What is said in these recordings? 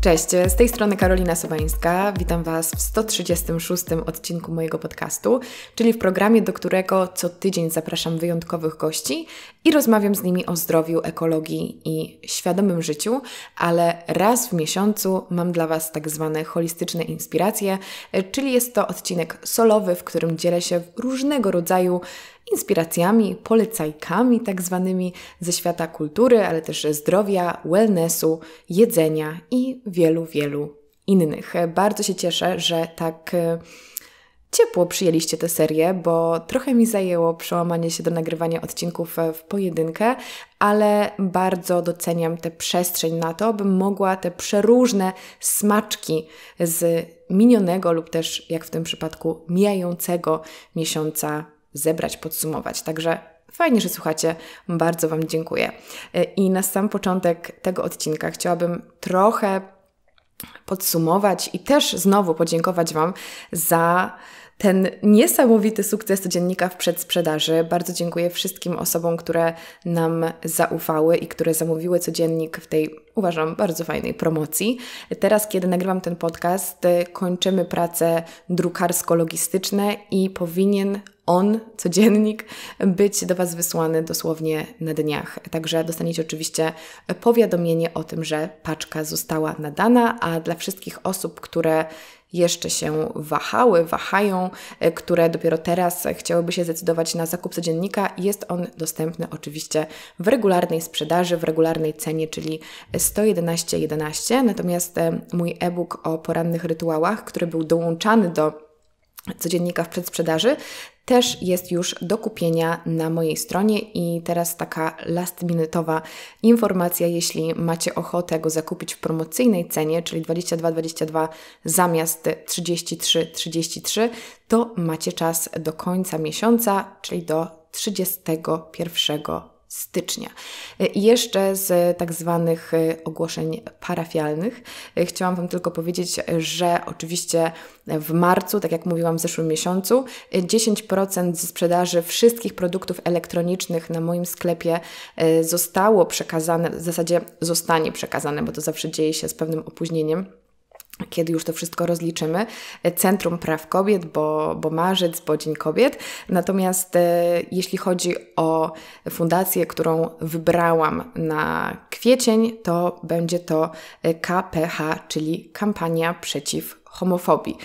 Cześć, z tej strony Karolina Sobańska. Witam Was w 136 odcinku mojego podcastu, czyli w programie, do którego co tydzień zapraszam wyjątkowych gości i rozmawiam z nimi o zdrowiu, ekologii i świadomym życiu, ale raz w miesiącu mam dla Was tak zwane holistyczne inspiracje, czyli jest to odcinek solowy, w którym dzielę się różnego rodzaju inspiracjami, polecajkami tak zwanymi ze świata kultury, ale też zdrowia, wellnessu, jedzenia i wielu, wielu innych. Bardzo się cieszę, że tak e, ciepło przyjęliście tę serię, bo trochę mi zajęło przełamanie się do nagrywania odcinków e, w pojedynkę, ale bardzo doceniam tę przestrzeń na to, bym mogła te przeróżne smaczki z minionego lub też, jak w tym przypadku, mijającego miesiąca zebrać, podsumować. Także Fajnie, że słuchacie, bardzo Wam dziękuję. E, I na sam początek tego odcinka chciałabym trochę podsumować i też znowu podziękować Wam za ten niesamowity sukces dziennika w przedsprzedaży. Bardzo dziękuję wszystkim osobom, które nam zaufały i które zamówiły codziennik w tej, uważam, bardzo fajnej promocji. Teraz, kiedy nagrywam ten podcast, kończymy prace drukarsko-logistyczne i powinien on, codziennik, być do Was wysłany dosłownie na dniach. Także dostaniecie oczywiście powiadomienie o tym, że paczka została nadana, a dla wszystkich osób, które jeszcze się wahały, wahają, e, które dopiero teraz chciałyby się zdecydować na zakup codziennika. Jest on dostępny oczywiście w regularnej sprzedaży, w regularnej cenie, czyli 111,11. Natomiast e, mój e-book o porannych rytuałach, który był dołączany do codziennika w przedsprzedaży, też jest już do kupienia na mojej stronie i teraz taka last minute'owa informacja, jeśli macie ochotę go zakupić w promocyjnej cenie, czyli 22,22 22 zamiast 33,33, 33, to macie czas do końca miesiąca, czyli do 31 stycznia. I jeszcze z tak zwanych e, ogłoszeń parafialnych e, chciałam Wam tylko powiedzieć, że oczywiście w marcu, tak jak mówiłam w zeszłym miesiącu, 10% e, ze sprzedaży wszystkich produktów elektronicznych na moim sklepie zostało przekazane, w zasadzie zostanie przekazane, bo to zawsze dzieje się z pewnym opóźnieniem kiedy już to wszystko rozliczymy, e, Centrum Praw Kobiet, bo, bo marzec, bo Dzień Kobiet. Natomiast e, jeśli chodzi o fundację, którą wybrałam na kwiecień, to będzie to e, KPH, czyli Kampania Przeciw homofobii.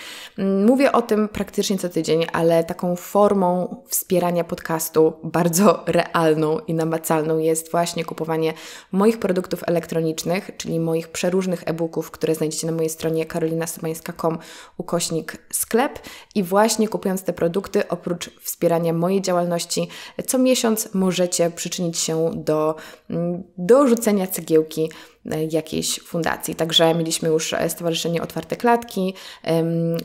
Mówię o tym praktycznie co tydzień, ale taką formą wspierania podcastu bardzo realną i namacalną jest właśnie kupowanie moich produktów elektronicznych, czyli moich przeróżnych e-booków, które znajdziecie na mojej stronie karolinasomańska.com ukośnik sklep i właśnie kupując te produkty, oprócz wspierania mojej działalności, co miesiąc możecie przyczynić się do mm, dorzucenia cegiełki E, jakiejś fundacji. Także mieliśmy już e, Stowarzyszenie Otwarte Klatki,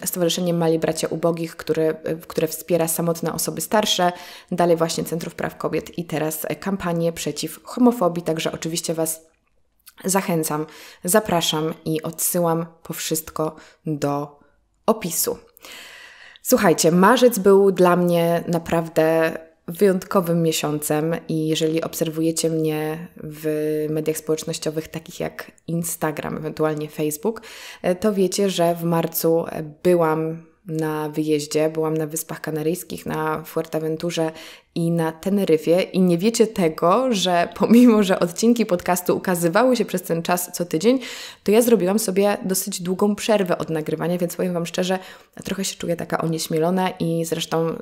Stowarzyszenie Mali Bracia Ubogich, które, które wspiera samotne osoby starsze, dalej właśnie Centrów Praw Kobiet i teraz e, kampanię przeciw homofobii. Także oczywiście Was zachęcam, zapraszam i odsyłam po wszystko do opisu. Słuchajcie, marzec był dla mnie naprawdę wyjątkowym miesiącem i jeżeli obserwujecie mnie w mediach społecznościowych takich jak Instagram, ewentualnie Facebook, e, to wiecie, że w marcu byłam na wyjeździe. Byłam na Wyspach Kanaryjskich, na Fuerteventurze i na Teneryfie i nie wiecie tego, że pomimo, że odcinki podcastu ukazywały się przez ten czas co tydzień, to ja zrobiłam sobie dosyć długą przerwę od nagrywania, więc powiem Wam szczerze, trochę się czuję taka onieśmielona i zresztą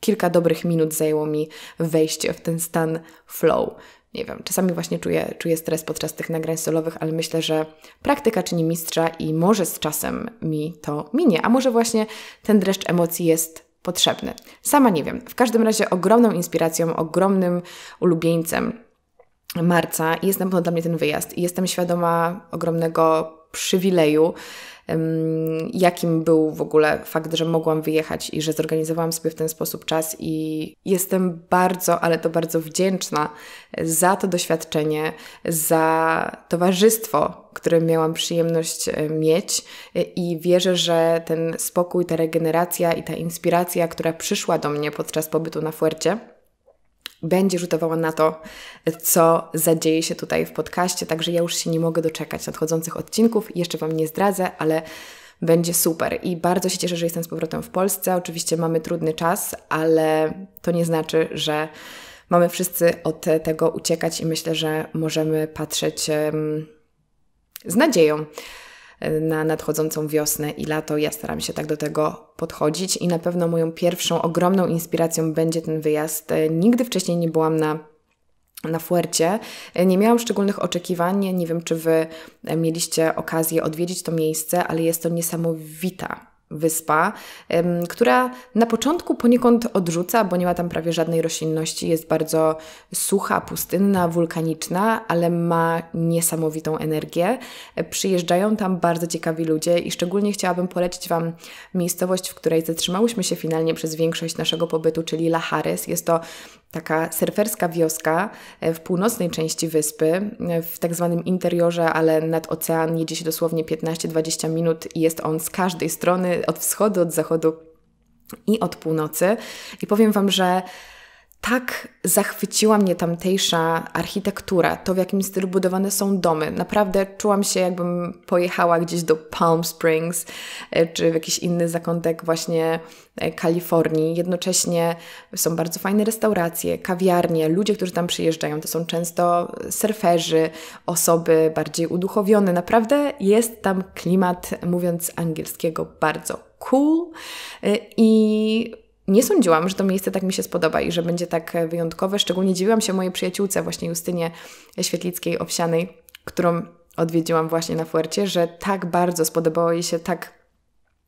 kilka dobrych minut zajęło mi wejście w ten stan flow nie wiem, czasami właśnie czuję, czuję stres podczas tych nagrań solowych, ale myślę, że praktyka czyni mistrza i może z czasem mi to minie, a może właśnie ten dreszcz emocji jest potrzebny. Sama nie wiem. W każdym razie ogromną inspiracją, ogromnym ulubieńcem marca jest na pewno dla mnie ten wyjazd i jestem świadoma ogromnego przywileju, jakim był w ogóle fakt, że mogłam wyjechać i że zorganizowałam sobie w ten sposób czas i jestem bardzo, ale to bardzo wdzięczna za to doświadczenie, za towarzystwo, które miałam przyjemność e, mieć e, i wierzę, że ten spokój, ta regeneracja i ta inspiracja, która przyszła do mnie podczas pobytu na Fuercie, będzie rzutowała na to, co zadzieje się tutaj w podcaście. Także ja już się nie mogę doczekać nadchodzących odcinków. Jeszcze Wam nie zdradzę, ale będzie super. I bardzo się cieszę, że jestem z powrotem w Polsce. Oczywiście mamy trudny czas, ale to nie znaczy, że mamy wszyscy od tego uciekać i myślę, że możemy patrzeć z nadzieją E, na nadchodzącą wiosnę i lato. Ja staram się tak do tego podchodzić i na pewno moją pierwszą ogromną inspiracją będzie ten wyjazd. E, nigdy wcześniej nie byłam na na Fuercie. E, nie miałam szczególnych oczekiwań. Nie wiem, czy Wy mieliście okazję odwiedzić to miejsce, ale jest to niesamowita wyspa, która na początku poniekąd odrzuca, bo nie ma tam prawie żadnej roślinności, jest bardzo sucha, pustynna, wulkaniczna, ale ma niesamowitą energię. E, przyjeżdżają tam bardzo ciekawi ludzie i szczególnie chciałabym polecić Wam miejscowość, w której zatrzymałyśmy się finalnie przez większość naszego pobytu, czyli Lahares. Jest to taka surferska wioska e, w północnej części wyspy, e, w tak zwanym interiorze, ale nad ocean jedzie się dosłownie 15-20 minut i jest on z każdej strony od wschodu, od zachodu i od północy. I powiem Wam, że tak zachwyciła mnie tamtejsza architektura, to w jakim stylu budowane są domy. Naprawdę czułam się, jakbym pojechała gdzieś do Palm Springs e, czy w jakiś inny zakątek właśnie e, Kalifornii. Jednocześnie są bardzo fajne restauracje, kawiarnie, ludzie, którzy tam przyjeżdżają, to są często surferzy, osoby bardziej uduchowione. Naprawdę jest tam klimat, mówiąc angielskiego, bardzo cool e, i nie sądziłam, że to miejsce tak mi się spodoba i że będzie tak e, wyjątkowe. Szczególnie dziwiłam się mojej przyjaciółce, właśnie Justynie Świetlickiej-Owsianej, którą odwiedziłam właśnie na Fuercie, że tak bardzo spodobało jej się, tak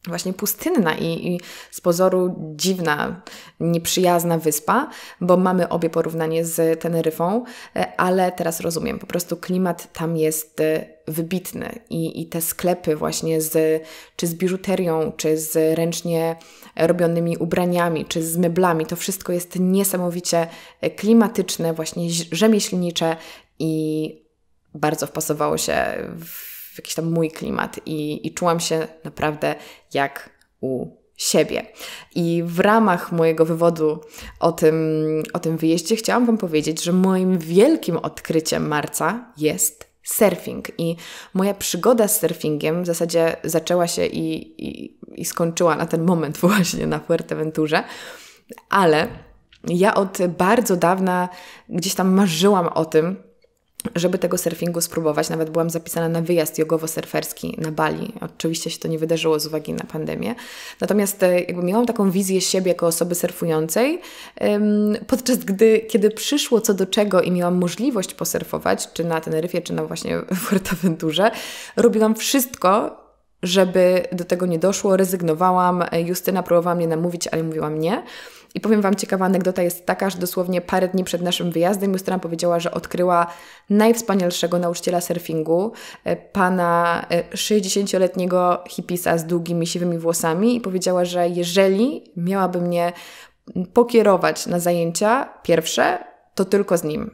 właśnie pustynna i, i, z pozoru dziwna, nieprzyjazna wyspa, bo mamy obie porównanie z Teneryfą, e, ale teraz rozumiem, po prostu klimat tam jest e, wybitny i, i te sklepy właśnie z, czy z biżuterią, czy z ręcznie robionymi ubraniami, czy z meblami, to wszystko jest niesamowicie e, klimatyczne, właśnie rzemieślnicze i bardzo wpasowało się w jakiś tam mój klimat i, i czułam się naprawdę jak u siebie. I w ramach mojego wywodu o tym, o tym wyjeździe chciałam Wam powiedzieć, że moim wielkim odkryciem marca jest surfing. I moja przygoda z surfingiem w zasadzie zaczęła się i, i, i skończyła na ten moment właśnie na Fuerteventurze, ale ja od bardzo dawna gdzieś tam marzyłam o tym, żeby tego surfingu spróbować. Nawet byłam zapisana na wyjazd jogowo-surferski na Bali. Oczywiście się to nie wydarzyło z uwagi na pandemię. Natomiast e, jakby miałam taką wizję siebie jako osoby surfującej, podczas gdy, kiedy przyszło co do czego i miałam możliwość posurfować, czy na Teneryfie, czy na właśnie Fuerteventurze, robiłam wszystko, żeby do tego nie doszło. Rezygnowałam. E, Justyna próbowała mnie namówić, ale mówiłam nie. I powiem Wam, ciekawa anegdota jest taka, że dosłownie parę dni przed naszym wyjazdem Justyna powiedziała, że odkryła najwspanialszego nauczyciela surfingu, e, pana 60-letniego e, hipisa z długimi, siwymi włosami i powiedziała, że jeżeli miałaby mnie pokierować na zajęcia pierwsze, to tylko z nim.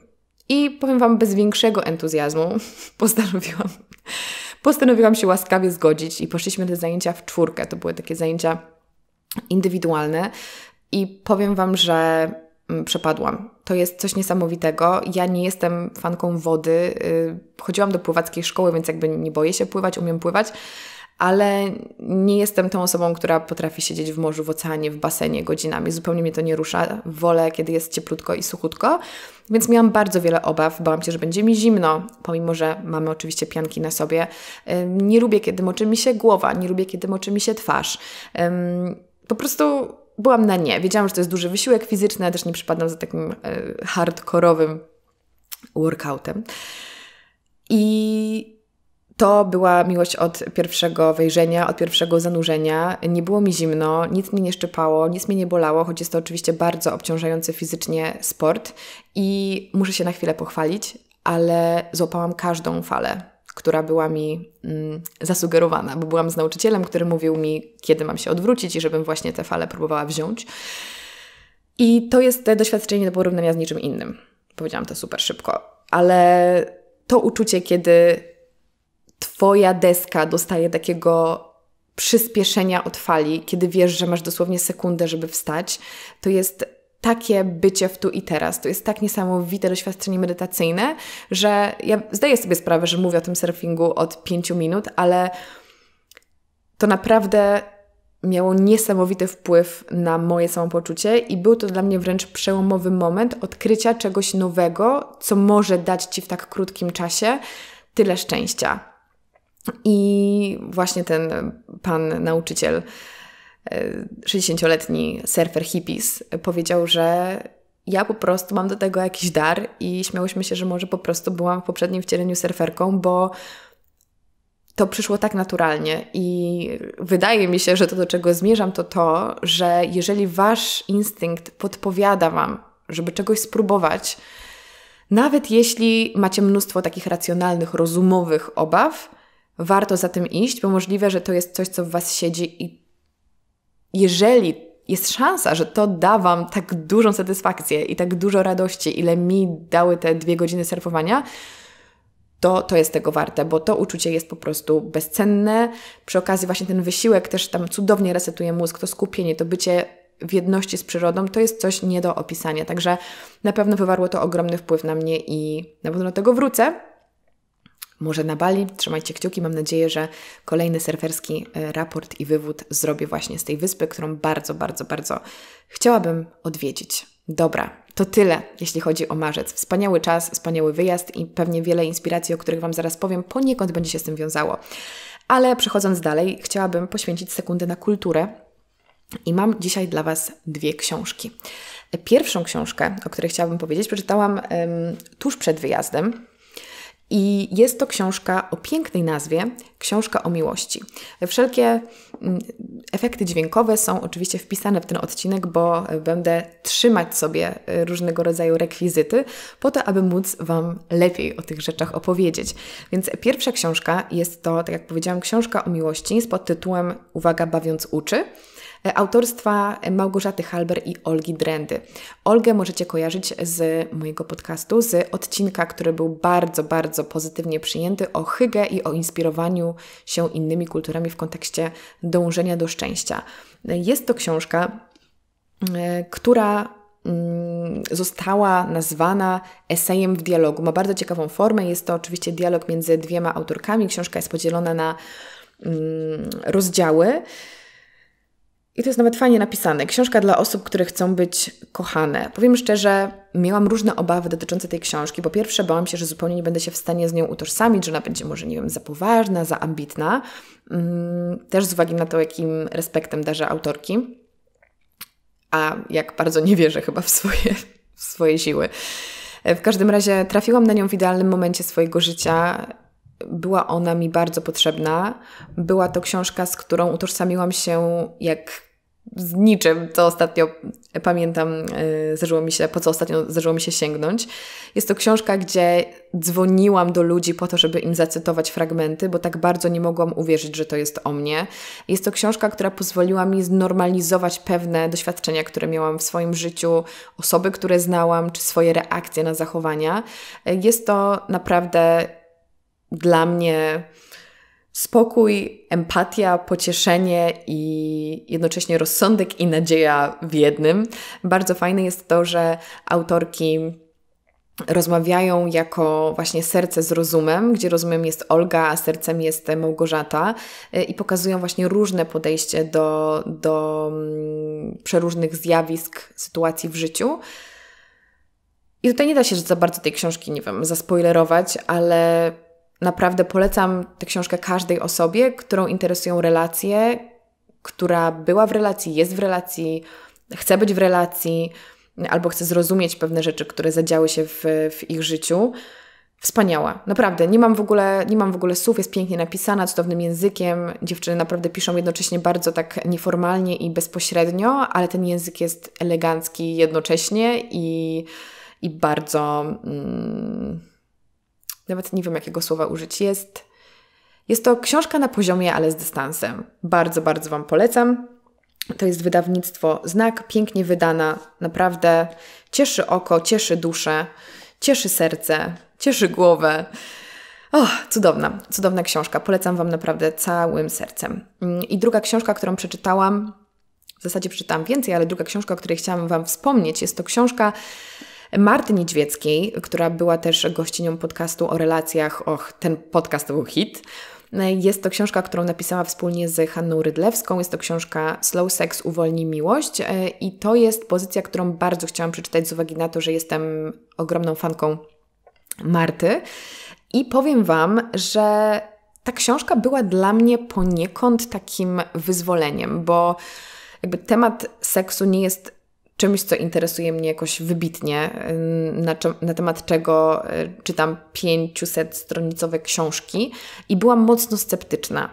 I powiem Wam, bez większego entuzjazmu postanowiłam, postanowiłam się łaskawie zgodzić i poszliśmy na te zajęcia w czwórkę. To były takie zajęcia indywidualne i powiem Wam, że mm, przepadłam. To jest coś niesamowitego. Ja nie jestem fanką wody. Y, chodziłam do pływackiej szkoły, więc jakby nie boję się pływać, umiem pływać, ale nie jestem tą osobą, która potrafi siedzieć w morzu, w oceanie, w basenie godzinami. Zupełnie mnie to nie rusza. Wolę, kiedy jest cieplutko i suchutko. Więc miałam bardzo wiele obaw. Bałam się, że będzie mi zimno, pomimo że mamy oczywiście pianki na sobie. Nie lubię, kiedy moczy mi się głowa, nie lubię, kiedy moczy mi się twarz. Po prostu byłam na nie. Wiedziałam, że to jest duży wysiłek fizyczny, ale też nie przypadam za takim e, hardkorowym workoutem. I to była miłość od pierwszego wejrzenia, od pierwszego zanurzenia. Nie było mi zimno, nic mi nie szczypało, nic mi nie bolało, choć jest to oczywiście bardzo obciążający fizycznie sport i muszę się na chwilę pochwalić, ale złapałam każdą falę która była mi mm, zasugerowana, bo byłam z nauczycielem, który mówił mi, kiedy mam się odwrócić i żebym właśnie tę falę próbowała wziąć. I to jest te doświadczenie do porównania z niczym innym. Powiedziałam to super szybko, ale to uczucie, kiedy Twoja deska dostaje takiego przyspieszenia od fali, kiedy wiesz, że masz dosłownie sekundę, żeby wstać, to jest takie bycie w tu i teraz. To jest tak niesamowite doświadczenie medytacyjne, że ja zdaję sobie sprawę, że mówię o tym surfingu od pięciu minut, ale to naprawdę miało niesamowity wpływ na moje samopoczucie i był to dla mnie wręcz przełomowy moment odkrycia czegoś nowego, co może dać ci w tak krótkim czasie tyle szczęścia. I właśnie ten pan nauczyciel 60-letni e, surfer hippies powiedział, że ja po prostu mam do tego jakiś dar i śmiałyśmy się, że może po prostu byłam w poprzednim wcieleniu surferką, bo to przyszło tak naturalnie i wydaje mi się, że to, do czego zmierzam, to to, że jeżeli wasz instynkt podpowiada wam, żeby czegoś spróbować, nawet jeśli macie mnóstwo takich racjonalnych, rozumowych obaw, warto za tym iść, bo możliwe, że to jest coś, co w was siedzi i jeżeli jest szansa, że to da Wam tak dużą satysfakcję i tak dużo radości, ile mi dały te dwie godziny surfowania, to, to jest tego warte, bo to uczucie jest po prostu bezcenne. Przy okazji właśnie ten wysiłek też tam cudownie resetuje mózg, to skupienie, to bycie w jedności z przyrodą, to jest coś nie do opisania. Także na pewno wywarło to ogromny wpływ na mnie i na pewno do tego wrócę może na Bali. Trzymajcie kciuki. Mam nadzieję, że kolejny surferski e, raport i wywód zrobię właśnie z tej wyspy, którą bardzo, bardzo, bardzo chciałabym odwiedzić. Dobra, to tyle, jeśli chodzi o marzec. Wspaniały czas, wspaniały wyjazd i pewnie wiele inspiracji, o których Wam zaraz powiem, poniekąd będzie się z tym wiązało. Ale przechodząc dalej, chciałabym poświęcić sekundę na kulturę. I mam dzisiaj dla Was dwie książki. E, pierwszą książkę, o której chciałabym powiedzieć, przeczytałam um, tuż przed wyjazdem i jest to książka o pięknej nazwie Książka o miłości. Wszelkie mm, efekty dźwiękowe są oczywiście wpisane w ten odcinek, bo będę trzymać sobie różnego rodzaju rekwizyty, po to, aby móc Wam lepiej o tych rzeczach opowiedzieć. Więc pierwsza książka jest to, tak jak powiedziałam, książka o miłości z tytułem Uwaga, bawiąc uczy. E, autorstwa Małgorzaty Halber i Olgi Drendy. Olgę możecie kojarzyć z mojego podcastu, z odcinka, który był bardzo, bardzo pozytywnie przyjęty o hygge i o inspirowaniu się innymi kulturami w kontekście dążenia do szczęścia. Jest to książka, e, która mm, została nazwana esejem w dialogu. Ma bardzo ciekawą formę. Jest to oczywiście dialog między dwiema autorkami. Książka jest podzielona na mm, rozdziały. I to jest nawet fajnie napisane. Książka dla osób, które chcą być kochane. Powiem szczerze, miałam różne obawy dotyczące tej książki. Po pierwsze, bałam się, że zupełnie nie będę się w stanie z nią utożsamić, że ona będzie może, nie wiem, za poważna, za ambitna. Mm, też z uwagi na to, jakim respektem darzę autorki. A jak bardzo nie wierzę chyba w swoje, w swoje siły. E, w każdym razie trafiłam na nią w idealnym momencie swojego życia była ona mi bardzo potrzebna. Była to książka, z którą utożsamiłam się jak z niczym, co ostatnio pamiętam, e, zdarzyło mi się, po co ostatnio zdarzyło mi się sięgnąć. Jest to książka, gdzie dzwoniłam do ludzi po to, żeby im zacytować fragmenty, bo tak bardzo nie mogłam uwierzyć, że to jest o mnie. Jest to książka, która pozwoliła mi znormalizować pewne doświadczenia, które miałam w swoim życiu, osoby, które znałam, czy swoje reakcje na zachowania. E, jest to naprawdę dla mnie spokój, empatia, pocieszenie i jednocześnie rozsądek i nadzieja w jednym. Bardzo fajne jest to, że autorki rozmawiają jako właśnie serce z rozumem, gdzie rozumem jest Olga, a sercem jest Małgorzata y, i pokazują właśnie różne podejście do, do mm, przeróżnych zjawisk, sytuacji w życiu. I tutaj nie da się za bardzo tej książki, nie wiem, zaspoilerować, ale Naprawdę polecam tę książkę każdej osobie, którą interesują relacje, która była w relacji, jest w relacji, chce być w relacji, albo chce zrozumieć pewne rzeczy, które zadziały się w, w ich życiu. Wspaniała, naprawdę. Nie mam, w ogóle, nie mam w ogóle słów, jest pięknie napisana, cudownym językiem. Dziewczyny naprawdę piszą jednocześnie bardzo tak nieformalnie i bezpośrednio, ale ten język jest elegancki jednocześnie i, i bardzo. Mm, nawet nie wiem jakiego słowa użyć, jest. Jest to książka na poziomie, ale z dystansem. Bardzo, bardzo Wam polecam. To jest wydawnictwo Znak, pięknie wydana, naprawdę cieszy oko, cieszy duszę, cieszy serce, cieszy głowę. O, cudowna, cudowna książka. Polecam Wam naprawdę całym sercem. Mm, I druga książka, którą przeczytałam, w zasadzie przeczytałam więcej, ale druga książka, o której chciałam Wam wspomnieć, jest to książka Marty Niedźwieckiej, która była też gościnią podcastu o relacjach. Och, ten podcast był hit. Jest to książka, którą napisała wspólnie z Hanną Rydlewską. Jest to książka Slow Sex Uwolni Miłość e, i to jest pozycja, którą bardzo chciałam przeczytać z uwagi na to, że jestem ogromną fanką Marty. I powiem Wam, że ta książka była dla mnie poniekąd takim wyzwoleniem, bo jakby temat seksu nie jest czymś, co interesuje mnie jakoś wybitnie, na, na, temat czego y, czytam 500-stronicowe książki i byłam mocno sceptyczna.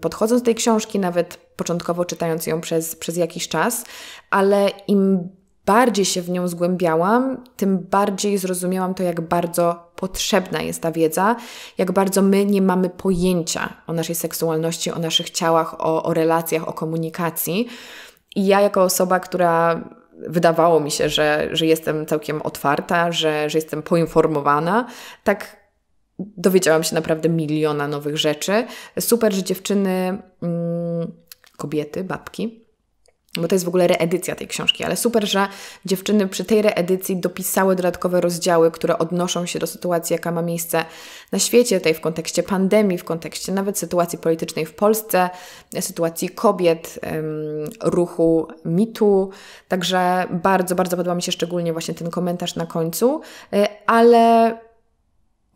Podchodząc do tej książki, nawet początkowo czytając ją przez, przez jakiś czas, ale im bardziej się w nią zgłębiałam, tym bardziej zrozumiałam to, jak bardzo potrzebna jest ta wiedza, jak bardzo my nie mamy pojęcia o naszej seksualności, o naszych ciałach, o, o relacjach, o komunikacji. I ja jako osoba, która wydawało mi się, że, że jestem całkiem otwarta, że, że jestem poinformowana, tak dowiedziałam się naprawdę miliona nowych rzeczy. Super, że dziewczyny, mm, kobiety, babki bo to jest w ogóle reedycja tej książki, ale super, że dziewczyny przy tej reedycji dopisały dodatkowe rozdziały, które odnoszą się do sytuacji, jaka ma miejsce na świecie, tej w kontekście pandemii, w kontekście nawet sytuacji politycznej w Polsce, sytuacji kobiet, ruchu mitu. Także bardzo, bardzo podoba mi się szczególnie właśnie ten komentarz na końcu, e, ale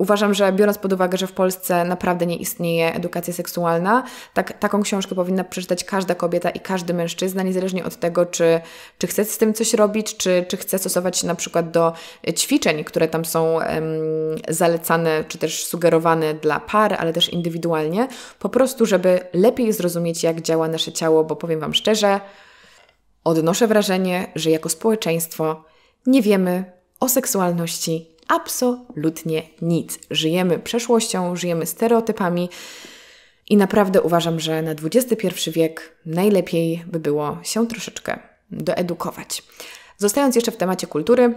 Uważam, że biorąc pod uwagę, że w Polsce naprawdę nie istnieje edukacja seksualna, tak, taką książkę powinna przeczytać każda kobieta i każdy mężczyzna, niezależnie od tego, czy, czy chce z tym coś robić, czy, czy chce stosować się na przykład do ćwiczeń, które tam są zalecane, czy też sugerowane dla par, ale też indywidualnie, po prostu, żeby lepiej zrozumieć, jak działa nasze ciało, bo powiem Wam szczerze, odnoszę wrażenie, że jako społeczeństwo nie wiemy o seksualności absolutnie nic. Żyjemy przeszłością, żyjemy stereotypami i naprawdę uważam, że na XXI wiek najlepiej by było się troszeczkę doedukować. Zostając jeszcze w temacie kultury,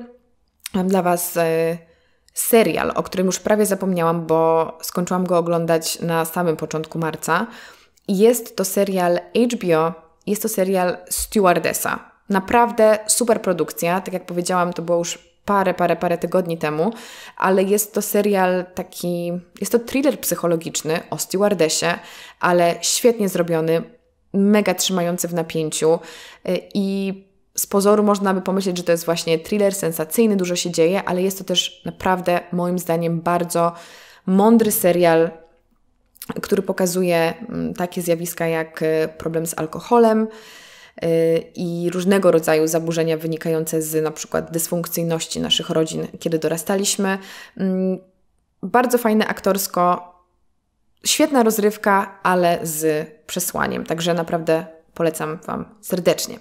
mam dla Was e, serial, o którym już prawie zapomniałam, bo skończyłam go oglądać na samym początku marca. Jest to serial HBO, jest to serial Stewardessa. Naprawdę super produkcja. Tak jak powiedziałam, to było już parę, parę, parę tygodni temu, ale jest to serial taki, jest to thriller psychologiczny o stewardesie, ale świetnie zrobiony, mega trzymający w napięciu y, i z pozoru można by pomyśleć, że to jest właśnie thriller sensacyjny, dużo się dzieje, ale jest to też naprawdę moim zdaniem bardzo mądry serial, który pokazuje mm, takie zjawiska jak y, problem z alkoholem, Y, i różnego rodzaju zaburzenia wynikające z na przykład dysfunkcyjności naszych rodzin, kiedy dorastaliśmy. Mm, bardzo fajne aktorsko, świetna rozrywka, ale z przesłaniem, także naprawdę polecam Wam serdecznie.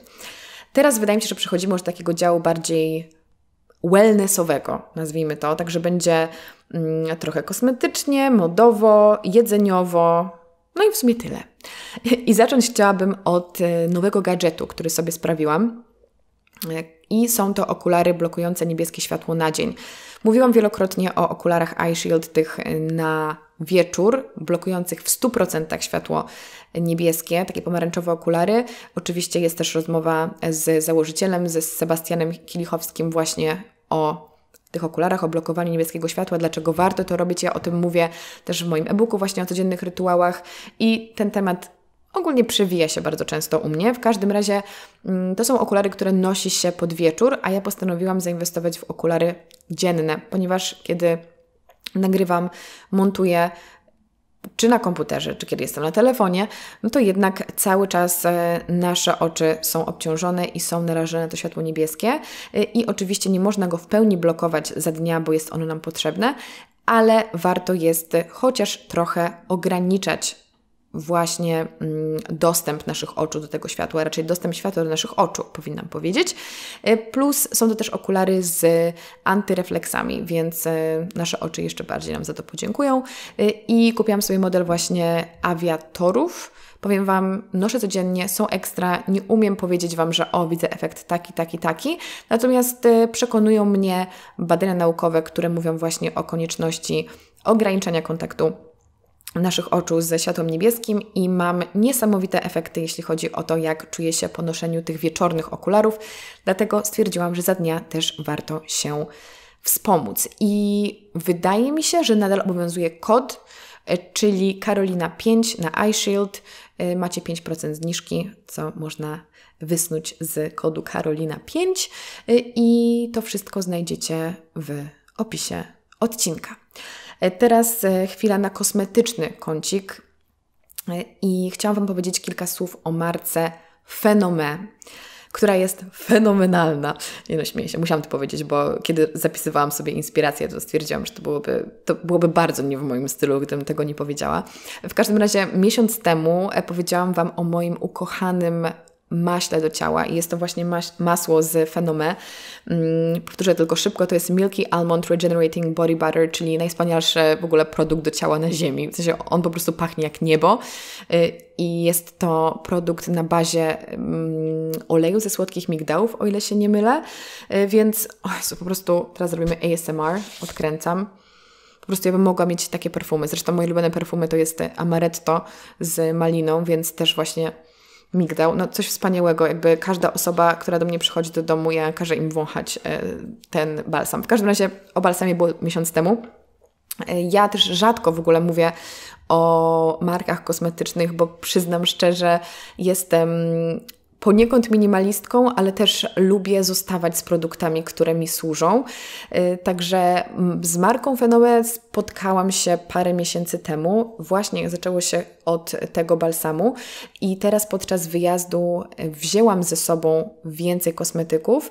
Teraz wydaje mi się, że przechodzimy już do takiego działu bardziej wellnessowego, nazwijmy to, także będzie mm, trochę kosmetycznie, modowo, jedzeniowo, no i w sumie tyle. I zacząć chciałabym od e, nowego gadżetu, który sobie sprawiłam. E, I są to okulary blokujące niebieskie światło na dzień. Mówiłam wielokrotnie o okularach Eye Shield, tych e, na wieczór, blokujących w 100% światło niebieskie, takie pomarańczowe okulary. Oczywiście jest też rozmowa z założycielem, ze Sebastianem Kilichowskim właśnie o tych okularach o blokowaniu niebieskiego światła, dlaczego warto to robić. Ja o tym mówię też w moim e-booku właśnie o codziennych rytuałach i ten temat ogólnie przewija się bardzo często u mnie. W każdym razie mm, to są okulary, które nosi się pod wieczór, a ja postanowiłam zainwestować w okulary dzienne, ponieważ kiedy nagrywam, montuję, czy na komputerze, czy kiedy jestem na telefonie, no to jednak cały czas e, nasze oczy są obciążone i są narażone na to światło niebieskie. E, I oczywiście nie można go w pełni blokować za dnia, bo jest ono nam potrzebne, ale warto jest e, chociaż trochę ograniczać właśnie mm, dostęp naszych oczu do tego światła, a raczej dostęp światła do naszych oczu, powinnam powiedzieć. E, plus są to też okulary z antyrefleksami, więc e, nasze oczy jeszcze bardziej nam za to podziękują. E, I kupiłam sobie model właśnie awiatorów. Powiem Wam, noszę codziennie, są ekstra, nie umiem powiedzieć Wam, że o, widzę efekt taki, taki, taki. Natomiast przekonują mnie badania naukowe, które mówią właśnie o konieczności ograniczenia kontaktu naszych oczu ze światłem niebieskim i mam niesamowite efekty, jeśli chodzi o to, jak czuję się po noszeniu tych wieczornych okularów. Dlatego stwierdziłam, że za dnia też warto się wspomóc. I wydaje mi się, że nadal obowiązuje kod, e, czyli Karolina 5 na iShield. E, macie 5% zniżki, co można wysnuć z kodu Karolina 5 e, i to wszystko znajdziecie w opisie odcinka. E, teraz e, chwila na kosmetyczny kącik e, i chciałam Wam powiedzieć kilka słów o marce fenome, która jest fenomenalna. Nie no, śmieję się, musiałam to powiedzieć, bo kiedy zapisywałam sobie inspirację, to stwierdziłam, że to byłoby, to byłoby bardzo nie w moim stylu, gdybym tego nie powiedziała. W każdym razie miesiąc temu powiedziałam Wam o moim ukochanym maśle do ciała i jest to właśnie maś- masło z Fenome. Mm, powtórzę tylko szybko, to jest Milky Almond Regenerating Body Butter, czyli najwspanialszy w ogóle produkt do ciała na ziemi. W sensie on po prostu pachnie jak niebo y- i jest to produkt na bazie mm, oleju ze słodkich migdałów, o ile się nie mylę, y- więc o Jezu, po prostu teraz zrobimy ASMR, odkręcam. Po prostu ja bym mogła mieć takie perfumy. Zresztą moje ulubione perfumy to jest amaretto z maliną, więc też właśnie migdał. No coś wspaniałego, jakby każda osoba, która do mnie przychodzi do domu, ja każę im wąchać e, ten balsam. W każdym razie o balsamie było miesiąc temu. E, ja też rzadko w ogóle mówię o markach kosmetycznych, bo przyznam szczerze, jestem poniekąd minimalistką, ale też lubię zostawać z produktami, które mi służą. Y, także z marką Fenoe spotkałam się parę miesięcy temu. Właśnie zaczęło się od tego balsamu i teraz podczas wyjazdu y, wzięłam ze sobą więcej kosmetyków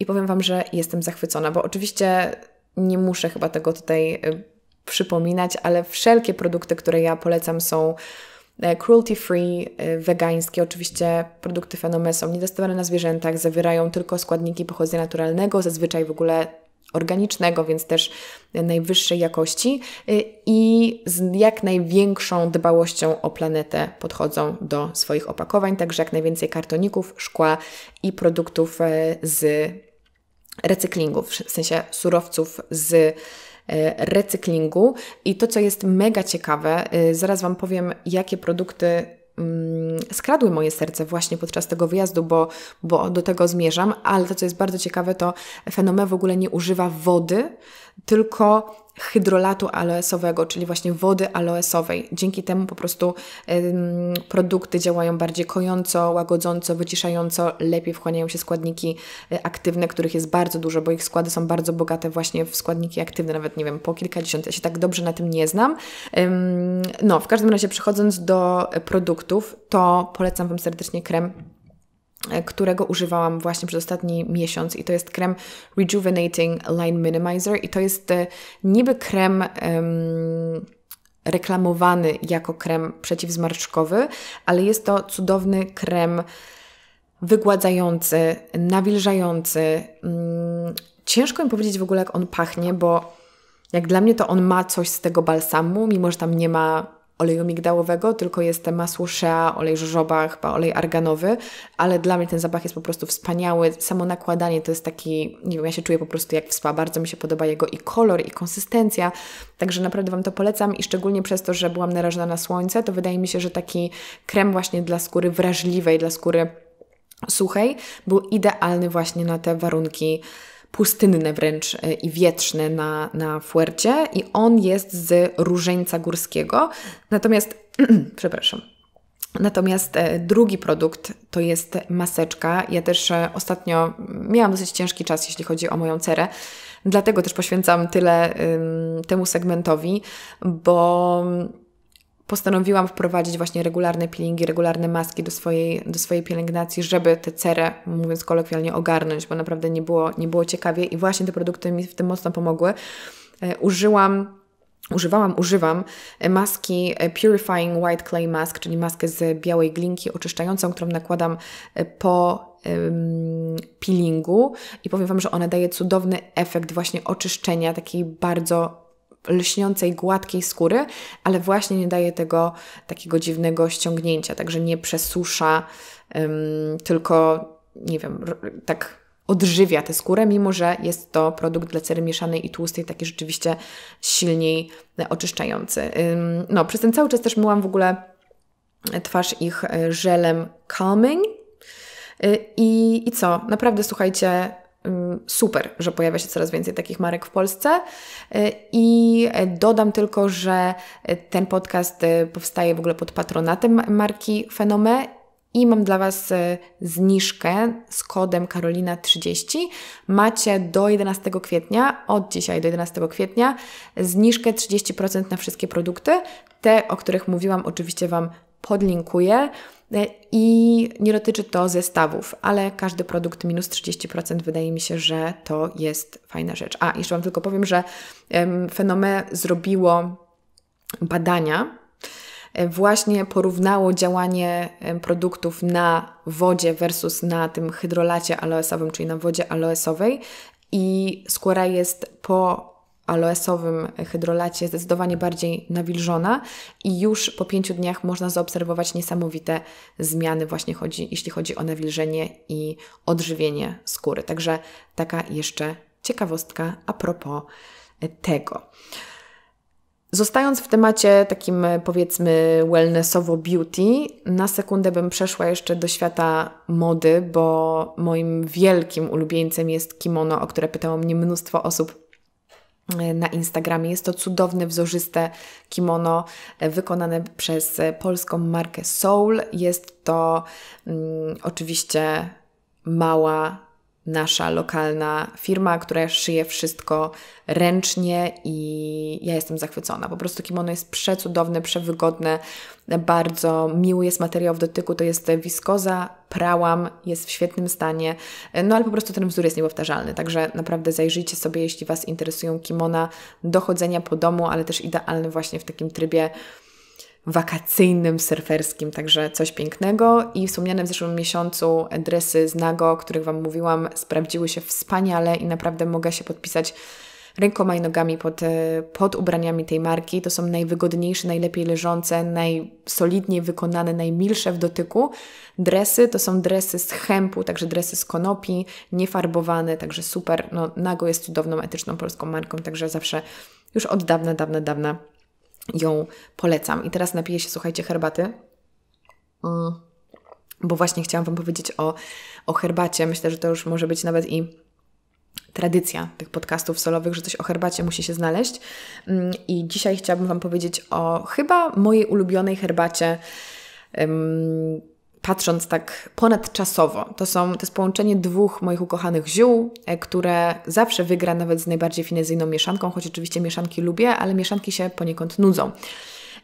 i powiem Wam, że jestem zachwycona, bo oczywiście nie muszę chyba tego tutaj y, przypominać, ale wszelkie produkty, które ja polecam są E, cruelty free, e, wegańskie, oczywiście produkty Fenome są niedostawane na zwierzętach, zawierają tylko składniki pochodzenia naturalnego, zazwyczaj w ogóle organicznego, więc też najwyższej jakości e, i z jak największą dbałością o planetę podchodzą do swoich opakowań, także jak najwięcej kartoników, szkła i produktów z recyklingów, w sensie surowców z E, recyklingu. I to, co jest mega ciekawe, e, zaraz Wam powiem, jakie produkty mm, skradły moje serce właśnie podczas tego wyjazdu, bo, bo do tego zmierzam, ale to, co jest bardzo ciekawe, to fenomen w ogóle nie używa wody tylko hydrolatu aloesowego, czyli właśnie wody aloesowej. Dzięki temu po prostu ym, produkty działają bardziej kojąco, łagodząco, wyciszająco, lepiej wchłaniają się składniki y, aktywne, których jest bardzo dużo, bo ich składy są bardzo bogate właśnie w składniki aktywne, nawet nie wiem, po kilkadziesiąt. Ja się tak dobrze na tym nie znam. Ym, no, w każdym razie przechodząc do y, produktów, to polecam Wam serdecznie krem E, którego używałam właśnie przez ostatni miesiąc i to jest krem Rejuvenating Line Minimizer i to jest e, niby krem um, reklamowany jako krem przeciwzmarszczkowy, ale jest to cudowny krem wygładzający, nawilżający. Um, ciężko mi powiedzieć w ogóle jak on pachnie, bo jak dla mnie to on ma coś z tego balsamu, mimo że tam nie ma oleju migdałowego, tylko jest te masło shea, olej żożoba, chyba olej arganowy, ale dla mnie ten zapach jest po prostu wspaniały. Samo nakładanie to jest taki, nie wiem, ja się czuję po prostu jak w spa, bardzo mi się podoba jego i kolor, i konsystencja, także naprawdę Wam to polecam i szczególnie przez to, że byłam narażona na słońce, to wydaje mi się, że taki krem właśnie dla skóry wrażliwej, dla skóry suchej był idealny właśnie na te warunki pustynne wręcz e, i wietrzne na, na Fuercie i on jest z Różeńca Górskiego. Natomiast, przepraszam, Natomiast e, drugi produkt to jest maseczka. Ja też e, ostatnio miałam dosyć ciężki czas, jeśli chodzi o moją cerę. Dlatego też poświęcam tyle temu segmentowi, bo postanowiłam wprowadzić właśnie regularne peelingi, regularne maski do swojej, do swojej pielęgnacji, żeby tę cerę, mówiąc kolokwialnie, ogarnąć, bo naprawdę nie było, nie było ciekawie i właśnie te produkty mi w tym mocno pomogły. E, użyłam Używałam, używam e, maski e, Purifying White Clay Mask, czyli maskę z białej glinki oczyszczającą, którą nakładam po peelingu i powiem Wam, że ona daje cudowny efekt właśnie oczyszczenia, takiej bardzo lśniącej, gładkiej skóry, ale właśnie nie daje tego takiego dziwnego ściągnięcia, także nie przesusza, ym, tylko nie wiem, tak odżywia tę skórę, mimo że jest to produkt dla cery mieszanej i tłustej, taki rzeczywiście silniej oczyszczający. Ym, no, przez ten cały czas też myłam w ogóle twarz ich y, żelem Calming. Y, I, I co? Naprawdę, słuchajcie, Y, super, że pojawia się coraz więcej takich marek w Polsce. Y, I dodam tylko, że ten podcast y, powstaje w ogóle pod patronatem marki Fenome i mam dla Was zniżkę z kodem Karolina30. Macie do 11 kwietnia, od dzisiaj do 11 kwietnia, zniżkę 30% na wszystkie produkty. Te, o których mówiłam, oczywiście Wam podlinkuję. E, i nie dotyczy to zestawów, ale każdy produkt minus 30% wydaje mi się, że to jest fajna rzecz. A, jeszcze Wam tylko powiem, że Fenome zrobiło badania, e, właśnie porównało działanie produktów na wodzie versus na tym hydrolacie aloesowym, czyli na wodzie aloesowej i skóra jest po aloesowym hydrolacie zdecydowanie bardziej nawilżona i już po pięciu dniach można zaobserwować niesamowite zmiany właśnie chodzi, jeśli chodzi o nawilżenie i odżywienie skóry. Także taka jeszcze ciekawostka a propos tego. Zostając w temacie takim powiedzmy wellnessowo-beauty, na sekundę bym przeszła jeszcze do świata mody, bo moim wielkim ulubieńcem jest kimono, o które pytało mnie mnóstwo osób E, na Instagramie. Jest to cudowne, wzorzyste kimono e, wykonane przez e, polską markę Soul. Jest to mm, oczywiście mała nasza lokalna firma, która szyje wszystko ręcznie i ja jestem zachwycona. Po prostu kimono jest przecudowne, przewygodne, bardzo miły jest materiał w dotyku, to jest wiskoza, prałam, jest w świetnym stanie, no ale po prostu ten wzór jest niepowtarzalny, także naprawdę zajrzyjcie sobie, jeśli Was interesują kimona do chodzenia po domu, ale też idealny właśnie w takim trybie wakacyjnym, surferskim, także coś pięknego. I wspomniane w zeszłym miesiącu dresy z Nago, o których Wam mówiłam, sprawdziły się wspaniale i naprawdę mogę się podpisać rękoma i nogami pod, e, pod ubraniami tej marki. To są najwygodniejsze, najlepiej leżące, najsolidniej wykonane, najmilsze w dotyku dresy. To są dresy z hempu, także dresy z konopi, niefarbowane, także super. No, Nago jest cudowną, etyczną polską marką, także zawsze już od dawna, dawna, dawna ją polecam. I teraz napiję się, słuchajcie, herbaty. Mm, bo właśnie chciałam Wam powiedzieć o, o herbacie. Myślę, że to już może być nawet i tradycja tych podcastów solowych, że coś o herbacie musi się znaleźć. Mm, I dzisiaj chciałabym Wam powiedzieć o chyba mojej ulubionej herbacie patrząc tak ponadczasowo, to, są, to jest połączenie dwóch moich ukochanych ziół, e, które zawsze wygra nawet z najbardziej finezyjną mieszanką, choć oczywiście mieszanki lubię, ale mieszanki się poniekąd nudzą.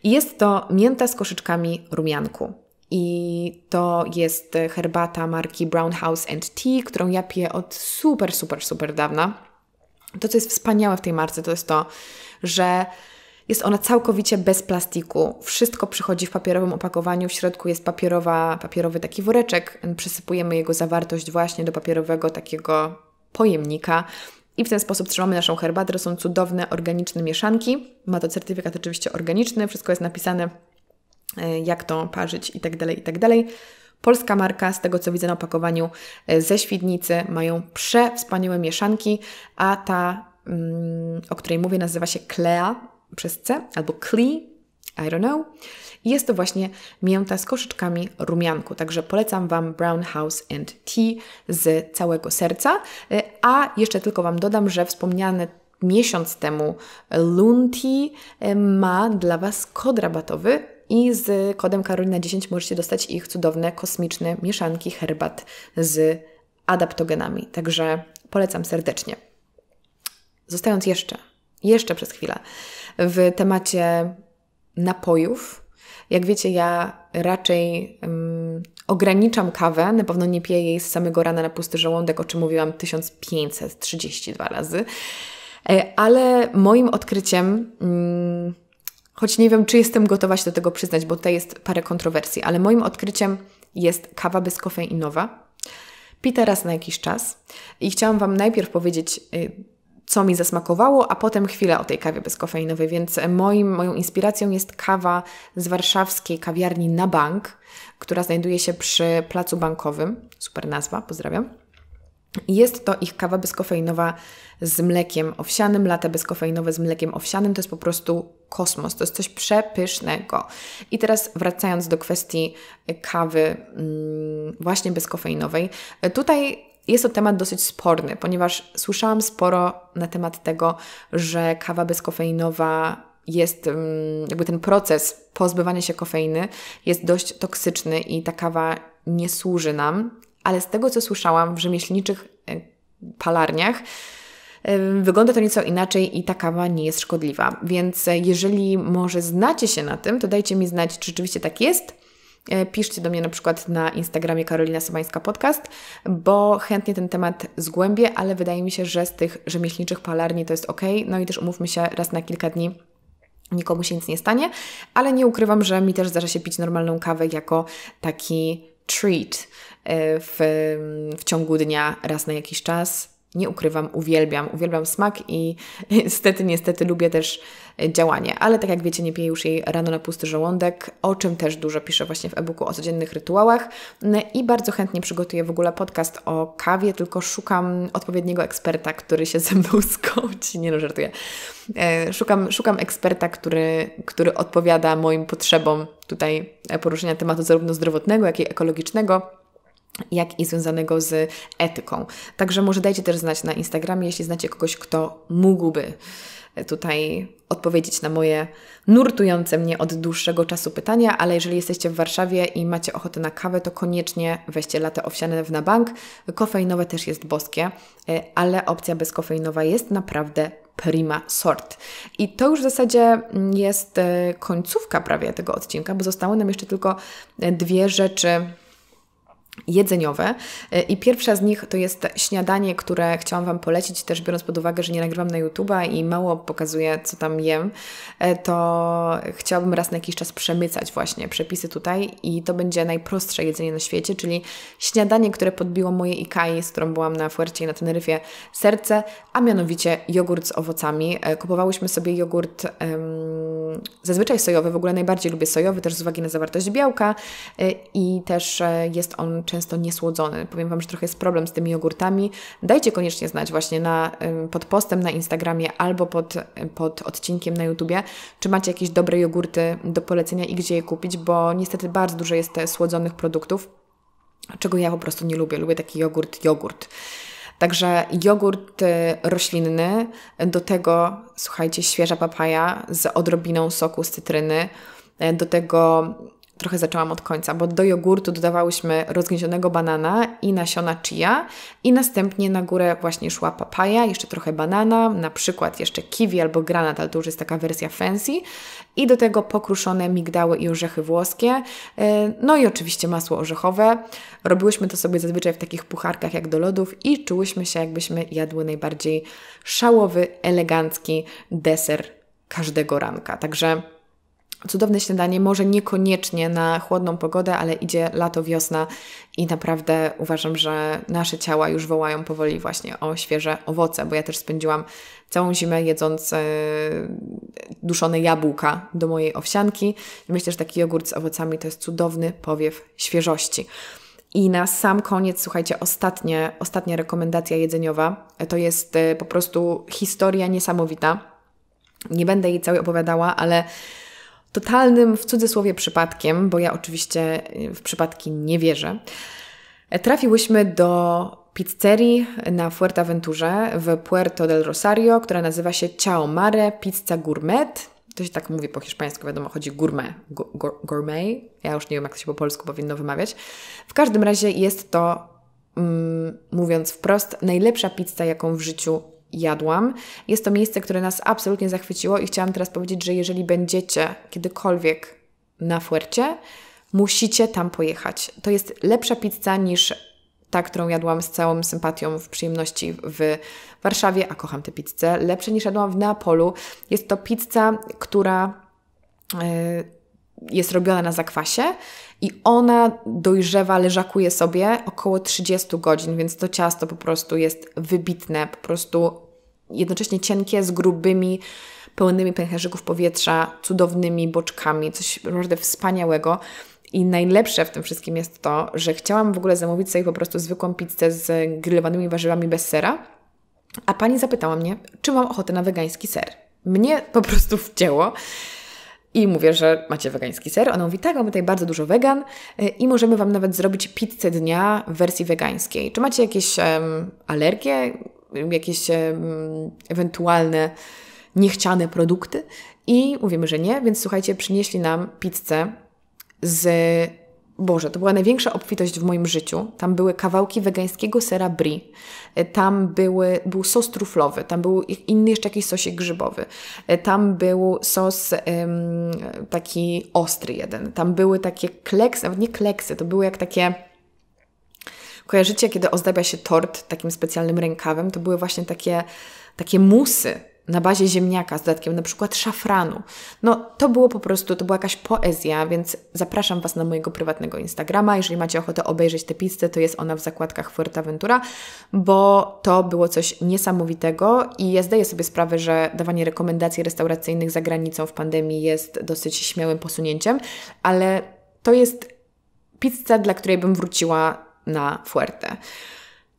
jest to mięta z koszyczkami rumianku. I to jest herbata marki Brown House and Tea, którą ja piję od super, super, super dawna. To, co jest wspaniałe w tej marce, to jest to, że jest ona całkowicie bez plastiku. Wszystko przychodzi w papierowym opakowaniu. W środku jest papierowa, papierowy taki woreczek. Przysypujemy jego zawartość właśnie do papierowego takiego pojemnika. I w ten sposób trzymamy naszą herbatę. To są cudowne, organiczne mieszanki. Ma to certyfikat oczywiście organiczny. Wszystko jest napisane, e, jak to parzyć i i tak dalej tak dalej. Polska marka, z tego co widzę na opakowaniu, e, ze Świdnicy mają przewspaniałe mieszanki, a ta mm, o której mówię, nazywa się Klea przez C albo kli, I don't know. I jest to właśnie mięta z koszyczkami rumianku. Także polecam Wam Brown House and Tea z całego serca. Y, a jeszcze tylko Wam dodam, że wspomniane miesiąc temu Lunti y, ma dla Was kod rabatowy i z kodem Karolina10 możecie dostać ich cudowne, kosmiczne mieszanki herbat z adaptogenami. Także polecam serdecznie. Zostając jeszcze jeszcze przez chwilę w temacie napojów. Jak wiecie, ja raczej um, ograniczam kawę, na pewno nie piję jej z samego rana na pusty żołądek, o czym mówiłam 1532 razy. E, ale moim odkryciem, mm, choć nie wiem, czy jestem gotowa się do tego przyznać, bo to jest parę kontrowersji, ale moim odkryciem jest kawa bezkofeinowa. Pij teraz na jakiś czas i chciałam Wam najpierw powiedzieć, y, co mi zasmakowało, a potem chwilę o tej kawie bezkofeinowej. Więc e, moim, moją inspiracją jest kawa z warszawskiej kawiarni na bank, która znajduje się przy Placu Bankowym. Super nazwa, pozdrawiam. Jest to ich kawa bezkofeinowa z mlekiem owsianym, lata bezkofeinowe z mlekiem owsianym. To jest po prostu kosmos, to jest coś przepysznego. I teraz wracając do kwestii kawy mm, właśnie bezkofeinowej. E, tutaj jest to temat dosyć sporny, ponieważ słyszałam sporo na temat tego, że kawa bezkofeinowa jest, mm, jakby ten proces pozbywania się kofeiny jest dość toksyczny i ta kawa nie służy nam, ale z tego co słyszałam w rzemieślniczych e, palarniach, Wygląda to nieco inaczej i ta kawa nie jest szkodliwa. Więc e, jeżeli może znacie się na tym, to dajcie mi znać, czy rzeczywiście tak jest. E, piszcie do mnie na przykład na Instagramie Karolina Sobańska Podcast, bo chętnie ten temat zgłębię, ale wydaje mi się, że z tych rzemieślniczych palarni to jest ok. No i też umówmy się raz na kilka dni nikomu się nic nie stanie, ale nie ukrywam, że mi też zdarza się pić normalną kawę jako taki treat e, w, w ciągu dnia raz na jakiś czas nie ukrywam, uwielbiam. Uwielbiam smak i niestety, niestety lubię też działanie. Ale tak jak wiecie, nie piję już jej rano na pusty żołądek, o czym też dużo piszę właśnie w e-booku o codziennych rytuałach. No I bardzo chętnie przygotuję w ogóle podcast o kawie, tylko szukam odpowiedniego eksperta, który się ze mną skończy, Nie no, żartuję. E, szukam, szukam eksperta, który, który odpowiada moim potrzebom tutaj e, poruszenia tematu zarówno zdrowotnego, jak i ekologicznego jak i związanego z etyką. Także może dajcie też znać na Instagramie, jeśli znacie kogoś, kto mógłby e, tutaj odpowiedzieć na moje nurtujące mnie od dłuższego czasu pytania, ale jeżeli jesteście w Warszawie i macie ochotę na kawę, to koniecznie weźcie latę owsiane w na bank. Kofeinowe też jest boskie, e, ale opcja bezkofeinowa jest naprawdę prima sort. I to już w zasadzie mm, jest e, końcówka prawie tego odcinka, bo zostały nam jeszcze tylko dwie rzeczy jedzeniowe. Y, I pierwsza z nich to jest śniadanie, które chciałam Wam polecić, też biorąc pod uwagę, że nie nagrywam na YouTube'a i mało pokazuję, co tam jem, y, to chciałabym raz na jakiś czas przemycać właśnie przepisy tutaj i to będzie najprostsze jedzenie na świecie, czyli śniadanie, które podbiło moje Ikai, z którą byłam na Fuercie i na Teneryfie, serce, a mianowicie jogurt z owocami. Y, kupowałyśmy sobie jogurt um, zazwyczaj sojowy, w ogóle najbardziej lubię sojowy, też z uwagi na zawartość białka i też jest on często niesłodzony. Powiem Wam, że trochę jest problem z tymi jogurtami. Dajcie koniecznie znać właśnie na, pod postem na Instagramie albo pod, pod odcinkiem na YouTubie, czy macie jakieś dobre jogurty do polecenia i gdzie je kupić, bo niestety bardzo dużo jest słodzonych produktów, czego ja po prostu nie lubię. Lubię taki jogurt, jogurt. Także jogurt y, roślinny, do tego, słuchajcie, świeża papaja z odrobiną soku z cytryny, y, do tego trochę zaczęłam od końca, bo do jogurtu dodawałyśmy rozgniecionego banana i nasiona chia i następnie na górę właśnie szła papaja, jeszcze trochę banana, na przykład jeszcze kiwi albo granat, ale to już jest taka wersja fancy i do tego pokruszone migdały i orzechy włoskie, e, no i oczywiście masło orzechowe. Robiłyśmy to sobie zazwyczaj w takich pucharkach jak do lodów i czułyśmy się jakbyśmy jadły najbardziej szałowy, elegancki deser każdego ranka. Także Cudowne śniadanie, może niekoniecznie na chłodną pogodę, ale idzie lato, wiosna i naprawdę uważam, że nasze ciała już wołają powoli właśnie o świeże owoce, bo ja też spędziłam całą zimę jedząc e, duszone jabłka do mojej owsianki. Myślę, że taki jogurt z owocami to jest cudowny powiew świeżości. I na sam koniec, słuchajcie, ostatnie, ostatnia rekomendacja jedzeniowa e, to jest e, po prostu historia niesamowita. Nie będę jej całej opowiadała, ale totalnym w cudzysłowie przypadkiem, bo ja oczywiście y, w przypadki nie wierzę, e, trafiłyśmy do pizzerii na Fuerteventurze w Puerto del Rosario, która nazywa się Ciao Mare Pizza Gourmet. To się tak mówi po hiszpańsku, wiadomo, chodzi gourmet, gourmet. Ja już nie wiem, jak to się po polsku powinno wymawiać. W każdym razie jest to, mm, mówiąc wprost, najlepsza pizza, jaką w życiu jadłam. Jest to miejsce, które nas absolutnie zachwyciło i chciałam teraz powiedzieć, że jeżeli będziecie kiedykolwiek na Fuercie, musicie tam pojechać. To jest lepsza pizza niż ta, którą jadłam z całą sympatią w przyjemności w Warszawie, a kocham tę pizzę. Lepsza niż jadłam w Neapolu. Jest to pizza, która e, jest robiona na zakwasie i ona dojrzewa, leżakuje sobie około 30 godzin, więc to ciasto po prostu jest wybitne, po prostu jednocześnie cienkie, z grubymi, pełnymi pęcherzyków powietrza, cudownymi boczkami, coś naprawdę wspaniałego. I najlepsze w tym wszystkim jest to, że chciałam w ogóle zamówić sobie po prostu zwykłą pizzę z grillowanymi warzywami bez sera, a pani zapytała mnie, czy mam ochotę na wegański ser. Mnie po prostu wcięło. I mówię, że macie wegański ser. Ona mówi, tak, mamy tutaj bardzo dużo wegan y, i możemy Wam nawet zrobić pizzę dnia w wersji wegańskiej. Czy macie jakieś um, alergie, jakieś um, ewentualne niechciane produkty? I mówimy, że nie, więc słuchajcie, przynieśli nam pizzę z Boże, to była największa obfitość w moim życiu. Tam były kawałki wegańskiego sera brie, e, tam były, był sos truflowy, tam był inny jeszcze jakiś sosik grzybowy, e, tam był sos ym, taki ostry jeden, tam były takie kleksy, nawet nie kleksy, to były jak takie... Kojarzycie, kiedy ozdabia się tort takim specjalnym rękawem, to były właśnie takie, takie musy, na bazie ziemniaka z dodatkiem na przykład szafranu. No to było po prostu, to była jakaś poezja, więc zapraszam Was na mojego prywatnego Instagrama. Jeżeli macie ochotę obejrzeć tę pizzę, to jest ona w zakładkach Fuerteventura, bo to było coś niesamowitego i ja zdaję sobie sprawę, że dawanie rekomendacji restauracyjnych za granicą w pandemii jest dosyć śmiałym posunięciem, ale to jest pizza, dla której bym wróciła na Fuerte.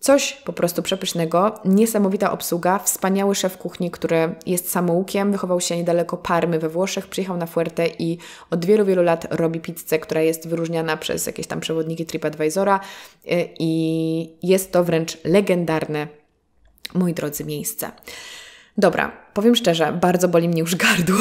Coś po prostu przepysznego, niesamowita obsługa, wspaniały szef kuchni, który jest samoukiem, wychował się niedaleko Parmy we Włoszech, przyjechał na Fuerte i od wielu, wielu lat robi pizzę, która jest wyróżniana przez jakieś tam przewodniki TripAdvisora y, i jest to wręcz legendarne, moi drodzy, miejsce. Dobra, powiem szczerze, bardzo boli mnie już gardło.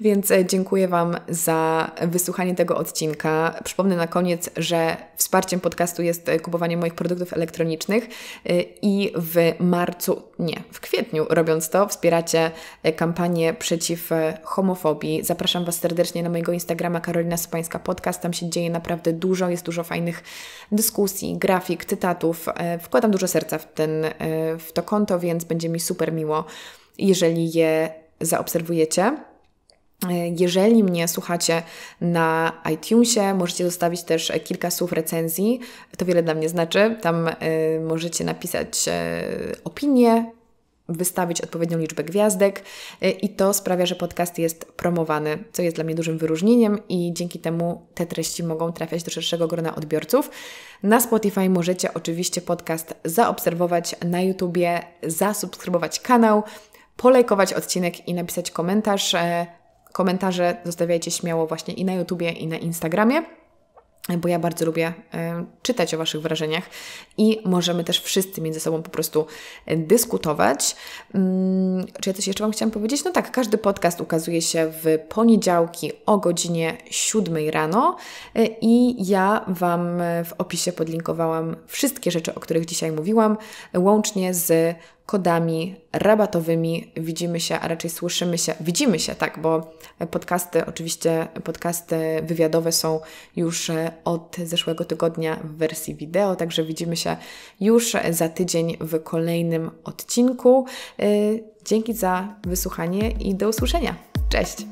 Więc e, dziękuję Wam za wysłuchanie tego odcinka. Przypomnę na koniec, że wsparciem podcastu jest e, kupowanie moich produktów elektronicznych e, i w marcu, nie, w kwietniu robiąc to, wspieracie kampanię przeciw homofobii. Zapraszam Was serdecznie na mojego Instagrama Karolina Sopańska Podcast. Tam się dzieje naprawdę dużo, jest dużo fajnych dyskusji, grafik, cytatów. Wkładam dużo serca w, ten, w to konto, więc będzie mi super miło, jeżeli je zaobserwujecie. Jeżeli mnie słuchacie na iTunesie, możecie zostawić też kilka słów recenzji. To wiele dla mnie znaczy. Tam y, możecie napisać y, e, opinię, wystawić odpowiednią liczbę gwiazdek y, i to sprawia, że podcast jest promowany, co jest dla mnie dużym wyróżnieniem i dzięki temu te treści mogą trafiać do szerszego grona odbiorców. Na Spotify możecie oczywiście podcast zaobserwować, na YouTubie zasubskrybować kanał, polajkować odcinek i napisać komentarz Komentarze zostawiajcie śmiało właśnie i na YouTubie, i na Instagramie bo ja bardzo lubię e, czytać o Waszych wrażeniach i możemy też wszyscy między sobą po prostu e, dyskutować. Mm, czy ja coś jeszcze Wam chciałam powiedzieć? No tak, każdy podcast ukazuje się w poniedziałki o godzinie 7 rano e, i ja Wam w opisie podlinkowałam wszystkie rzeczy, o których dzisiaj mówiłam, łącznie z kodami rabatowymi. Widzimy się, a raczej słyszymy się. Widzimy się, tak, bo podcasty, oczywiście podcasty wywiadowe są już e, od zeszłego tygodnia w wersji wideo, także widzimy się już za tydzień w kolejnym odcinku. E, dzięki za wysłuchanie i do usłyszenia. Cześć!